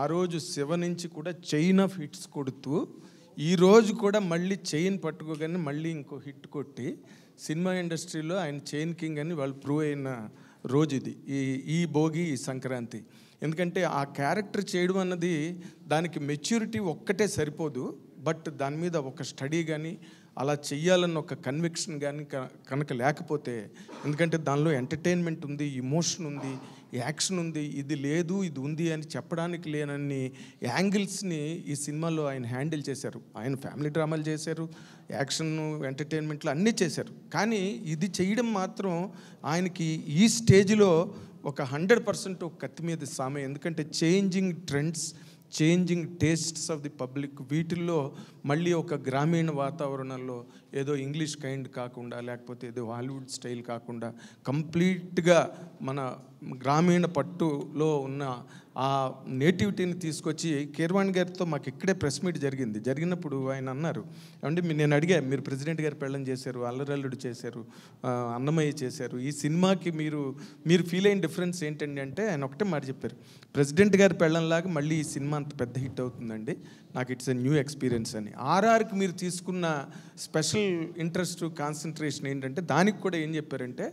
ఆ రోజు శివ నుంచి కూడా చైన్ ఆఫ్ హిట్స్ కొడుతూ ఈ రోజు కూడా మళ్ళీ చైన్ పట్టుకోగానే మళ్ళీ ఇంకో హిట్ కొట్టి సినిమా ఇండస్ట్రీలో ఆయన చైన్ కింగ్ అని వాళ్ళు ప్రూవ్ అయిన రోజు ఇది ఈ ఈ భోగి ఈ సంక్రాంతి ఎందుకంటే ఆ క్యారెక్టర్ చేయడం అన్నది దానికి మెచ్యూరిటీ ఒక్కటే సరిపోదు బట్ దాని మీద ఒక స్టడీ కానీ అలా చెయ్యాలన్న ఒక కన్విక్షన్ కానీ కనుక లేకపోతే ఎందుకంటే దానిలో ఎంటర్టైన్మెంట్ ఉంది ఇమోషన్ ఉంది యాక్షన్ ఉంది ఇది లేదు ఇది ఉంది అని చెప్పడానికి లేనన్ని యాంగిల్స్ని ఈ సినిమాలో ఆయన హ్యాండిల్ చేశారు ఆయన ఫ్యామిలీ డ్రామాలు చేశారు యాక్షన్ ఎంటర్టైన్మెంట్లు అన్నీ చేశారు కానీ ఇది చేయడం మాత్రం ఆయనకి ఈ స్టేజ్లో ఒక హండ్రెడ్ పర్సెంట్ కత్తి మీద సామె ఎందుకంటే changing trends changing tastes of the public వీటిల్లో మళ్ళీ ఒక గ్రామీణ వాతావరణంలో ఏదో ఇంగ్లీష్ కైండ్ కాకుండా లేకపోతే ఏదో హాలీవుడ్ స్టైల్ కాకుండా కంప్లీట్గా మన గ్రామీణ పట్టులో ఉన్న ఆ నేటివిటీని తీసుకొచ్చి కేర్వాణి గారితో మాకు ఇక్కడే ప్రెస్ మీట్ జరిగింది జరిగినప్పుడు ఆయన అన్నారు అంటే నేను అడిగా మీరు ప్రెసిడెంట్ గారు పెళ్ళం చేశారు అల్లరల్లుడు చేశారు అన్నమయ్య చేశారు ఈ సినిమాకి మీరు మీరు ఫీల్ అయిన డిఫరెన్స్ ఏంటండి అంటే ఆయన ఒకటే మాట చెప్పారు ప్రెసిడెంట్ గారి పెళ్ళంలాగా మళ్ళీ ఈ సినిమా అంత పెద్ద హిట్ అవుతుందండి నాకు ఇట్స్ ఎ న్యూ ఎక్స్పీరియన్స్ అని అని ఆర్ఆర్కి మీరు తీసుకున్న స్పెషల్ ఇంట్రెస్ట్ కాన్సన్ట్రేషన్ ఏంటంటే దానికి కూడా ఏం చెప్పారంటే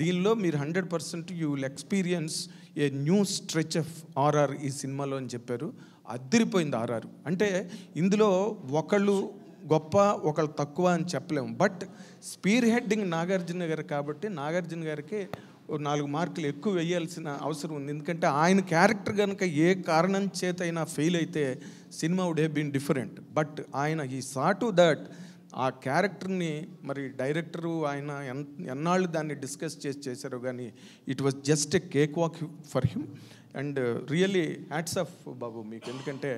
దీనిలో మీరు hundred percent you will experience a new stretch of RR ఈ సినిమాలో అని చెప్పారు అద్దరిపోయింది ఆర్ఆర్ అంటే ఇందులో ఒకళ్ళు గొప్ప ఒకళ్ళు తక్కువ అని చెప్పలేము బట్ స్పీర్ హెడ్డింగ్ నాగార్జున గారు కాబట్టి నాగార్జున గారికి నాలుగు మార్కులు ఎక్కువ వేయాల్సిన అవసరం ఉంది ఎందుకంటే ఆయన క్యారెక్టర్ కనుక ఏ కారణం చేత అయినా ఫెయిల్ అయితే cinema would have been different but ఆయన ఈ సా టు దట్ ఆ క్యారెక్టర్ని మరి డైరెక్టరు ఆయన ఎన్ ఎన్నాళ్ళు దాన్ని డిస్కస్ చేసి చేశారు కానీ it was just a cake walk for him and really hats off బాబు మీకు ఎందుకంటే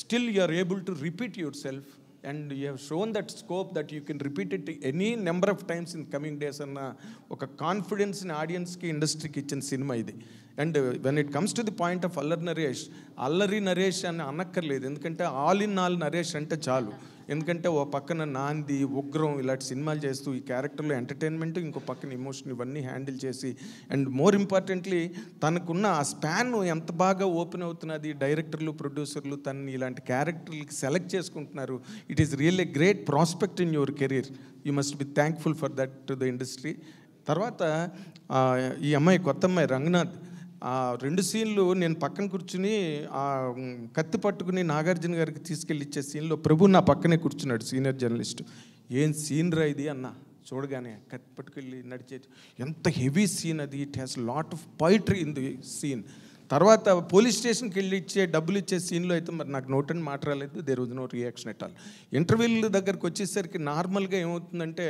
still you are able to repeat yourself and you have shown that scope that you can repeat it any number of times in coming days అన్న ఒక కాన్ఫిడెన్స్ని ఆడియన్స్కి ఇండస్ట్రీకి ఇచ్చిన సినిమా ఇది and when it comes to the point of Allari Naresh అల్లరి నరేష్ అని అనక్కర్లేదు ఎందుకంటే ఆల్ ఇన్ ఆల్ నరేష్ అంటే చాలు ఎందుకంటే ఓ పక్కన నాంది ఉగ్రం ఇలాంటి సినిమాలు చేస్తూ ఈ క్యారెక్టర్లు ఎంటర్టైన్మెంట్ ఇంకో పక్కన ఎమోషన్ ఇవన్నీ హ్యాండిల్ చేసి అండ్ మోర్ ఇంపార్టెంట్లీ తనకున్న ఆ స్పాన్ ఎంత బాగా ఓపెన్ అవుతున్నది డైరెక్టర్లు ప్రొడ్యూసర్లు తనని ఇలాంటి క్యారెక్టర్లకి సెలెక్ట్ చేసుకుంటున్నారు it is real a great prospect in your career you must be thankful for that to the industry తర్వాత ఈ అమ్మాయి కొత్త అమ్మాయి రంగనాథ్ రెండు సీన్లు నేను పక్కన కూర్చుని ఆ కత్తి పట్టుకుని నాగార్జున గారికి తీసుకెళ్ళి ఇచ్చే సీన్లో ప్రభు నా పక్కనే కూర్చున్నాడు సీనియర్ జర్నలిస్ట్ ఏం సీన్ రా ఇది అన్న చూడగానే కత్తి పట్టుకెళ్ళి నడిచే ఎంత హెవీ సీన్ అది it has lot of poetry in the scene తర్వాత పోలీస్ స్టేషన్కి వెళ్ళి ఇచ్చే డబ్బులు ఇచ్చే సీన్లో అయితే మరి నాకు నోట్ అండ్ మాట రాలేదు there was no reaction at all ఇంటర్వ్యూల దగ్గరకు వచ్చేసరికి నార్మల్గా ఏమవుతుందంటే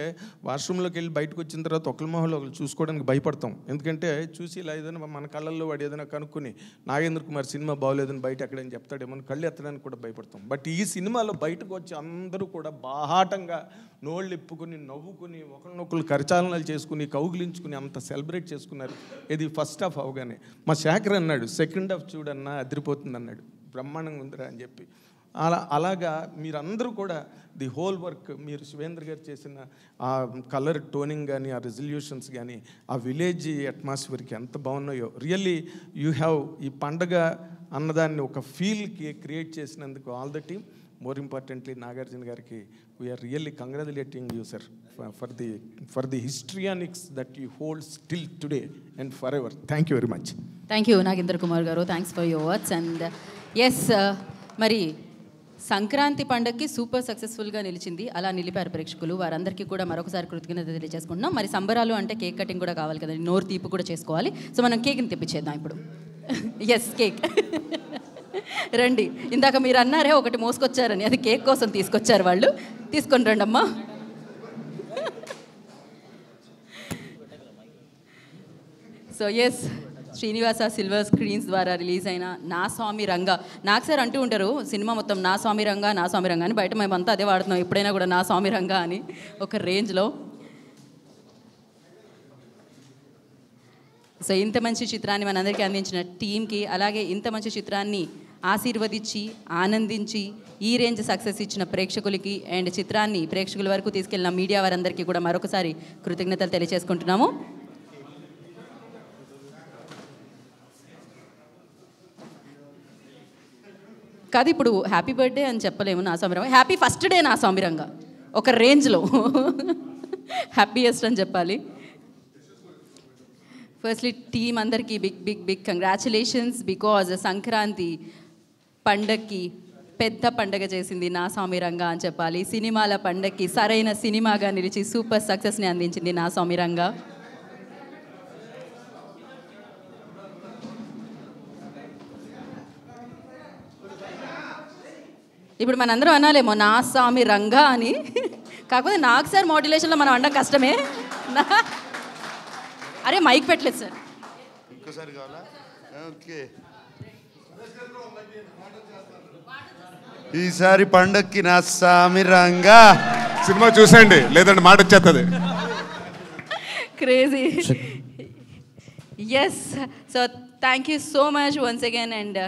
వాష్రూమ్లోకి వెళ్ళి బయటకు వచ్చిన తర్వాత ఒకళ్ళ మొహంలో ఒకరు చూసుకోవడానికి భయపడతాం ఎందుకంటే చూసి ఇలా ఏదైనా మన కళ్ళల్లో వాడు ఏదైనా కనుక్కొని నాగేంద్ర కుమార్ సినిమా బాగోలేదని బయట ఎక్కడని చెప్తాడేమో కళ్ళు ఎత్తడానికి కూడా భయపడతాం బట్ ఈ సినిమాలో బయటకు వచ్చి అందరూ కూడా బాహాటంగా నోళ్ళు ఇప్పుకుని నవ్వుకుని ఒకరినొకరు కరిచాలనాలు చేసుకుని కౌగిలించుకుని అంత సెలబ్రేట్ చేసుకున్నారు ఇది ఫస్ట్ ఆఫ్ అవగానే మా శాఖర్ అన్నాడు అన్నాడు సెకండ్ హాఫ్ చూడన్నా అదిరిపోతుంది అన్నాడు బ్రహ్మాండంగా ఉందిరా అని చెప్పి అలా అలాగా మీరందరూ కూడా ది హోల్ వర్క్ మీరు శివేంద్ర గారు చేసిన ఆ కలర్ టోనింగ్ కానీ ఆ రెజల్యూషన్స్ కానీ ఆ విలేజ్ అట్మాస్ఫియర్కి ఎంత బాగున్నాయో రియల్లీ యూ హ్యావ్ ఈ పండగ అన్నదాన్ని ఒక ఫీల్కి క్రియేట్ చేసినందుకు all the team more importantly Nagarjuna గారికి we're really congratulating you sir for the for the histrionics that you hold still today and forever thank you very much thank you Nagendra Kumar గారు thanks for your words and yes మరి సంక్రాంతి పండగకి సూపర్ సక్సెస్ఫుల్గా నిలిచింది అలా నిలిపారు ప్రేక్షకులు వారందరికీ కూడా మరొకసారి కృతజ్ఞత తెలియజేసుకుంటున్నాం మరి సంబరాలు అంటే కేక్ కటింగ్ కూడా కావాలి కదండి నోరు తీపి కూడా చేసుకోవాలి సో మనం కేక్ని తెప్పించేద్దాం ఇప్పుడు ఎస్ కేక్ రండి ఇందాక మీరు అన్నారే ఒకటి మోసుకొచ్చారని అది కేక్ కోసం తీసుకొచ్చారు వాళ్ళు తీసుకొని రండి అమ్మా so yes Srinivasa silver screens ద్వారా రిలీజ్ అయిన నా స్వామి రంగ నాకు సార్ అంటూ ఉంటారు సినిమా మొత్తం నా స్వామి రంగ నా స్వామి రంగ అని బయట మేమంతా అదే వాడుతున్నాం ఎప్పుడైనా కూడా నా స్వామి రంగ అని ఒక రేంజ్లో సో ఇంత మంచి చిత్రాన్ని మనందరికీ అందించిన టీంకి అలాగే ఇంత మంచి చిత్రాన్ని ఆశీర్వదించి ఆనందించి ఈ రేంజ్ సక్సెస్ ఇచ్చిన ప్రేక్షకులకి అండ్ చిత్రాన్ని ప్రేక్షకుల వరకు తీసుకెళ్ళిన మీడియా వారందరికీ కూడా మరొకసారి కృతజ్ఞతలు తెలియజేసుకుంటున్నాము కాదు ఇప్పుడు హ్యాపీ బర్త్డే అని చెప్పలేము నా సౌమ్యంగా హ్యాపీ ఫస్ట్ డే నా సౌమ్యంగా ఒక రేంజ్లో హ్యాపీయెస్ట్ అని చెప్పాలి ఫస్ట్లీ టీమ్ అందరికీ big big big congratulations because Sankranti పండక్కి పెద్ద పండగ చేసింది నా స్వామి రంగా అని చెప్పాలి సినిమాల పండక్కి సరైన సినిమాగా నిలిచి సూపర్ సక్సెస్ని అందించింది నా స్వామి రంగా ఇప్పుడు మనందరం అనాలేమో నా స్వామి రంగా అని కాకపోతే నాకు సార్ మోటివేషన్లో మనం అనడం కష్టమే అరే మైక్ పెట్టలేదు సార్ ఇంకోసారి కావాలా ఓకే ఈసారి పండక్కి నా సామి రంగా సినిమా చూసండి లేదంటే మాట వచ్చేస్తుంది crazy yes so thank you so much once again and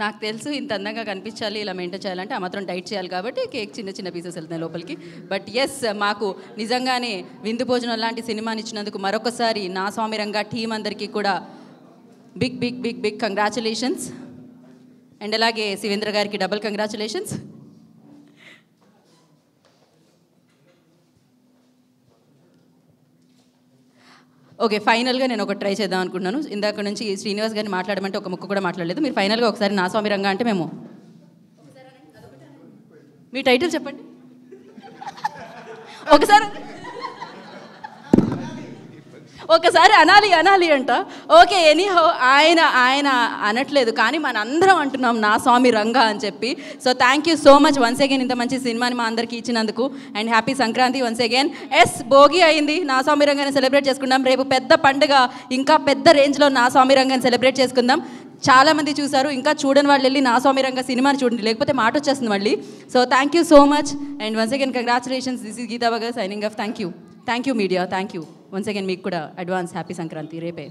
నాకు తెలుసు ఇంత అందంగా కనిపించాలి ఇలా మెయింటైన్ చేయాలంటే ఆ మాత్రం డైట్ చేయాలి కాబట్టి కేక్ చిన్న చిన్న పీసెస్ వెళ్తున్నాయి లోపలికి బట్ ఎస్ మాకు నిజంగానే విందు భోజనం లాంటి సినిమాని ఇచ్చినందుకు మరొకసారి నా స్వామి రంగ టీం అందరికీ కూడా big big big big congratulations and అలాగే శివేంద్ర గారికి డబుల్ కంగ్రాచులేషన్స్ ఓకే ఫైనల్గా నేను ఒక ట్రై చేద్దాం అనుకుంటున్నాను ఇందాక నుంచి శ్రీనివాస్ గారిని మాట్లాడమంటే ఒక ముక్క కూడా మాట్లాడలేదు మీరు ఫైనల్గా ఒకసారి నా స్వామి రంగా అంటే మేము మీ టైటిల్ చెప్పండి ఒకసారి ఒకసారి అనాలి అనాలి అంట ఓకే ఎనీహో ఆయన ఆయన అనట్లేదు కానీ మన అందరం అంటున్నాం నా స్వామి రంగ అని చెప్పి so thank you so much once again ఇంత మంచి సినిమాని మా అందరికీ ఇచ్చినందుకు and happy Sankranti once again yes Bhogi అయింది నా స్వామి రంగాన్ని సెలబ్రేట్ చేసుకుందాం రేపు పెద్ద పండుగ ఇంకా పెద్ద రేంజ్లో నా స్వామి రంగాన్ని సెలబ్రేట్ చేసుకుందాం చాలామంది చూశారు ఇంకా చూడని వాళ్ళు వెళ్ళి నా స్వామి రంగ సినిమాని చూడండి లేకపోతే మాట వచ్చేస్తుంది మళ్ళీ so thank you so much and once again congratulations this is Geetha బగర్ signing off thank you thank you media thank you once again మీకు కూడా అడ్వాన్స్ హ్యాపీ సంక్రాంతి రేపే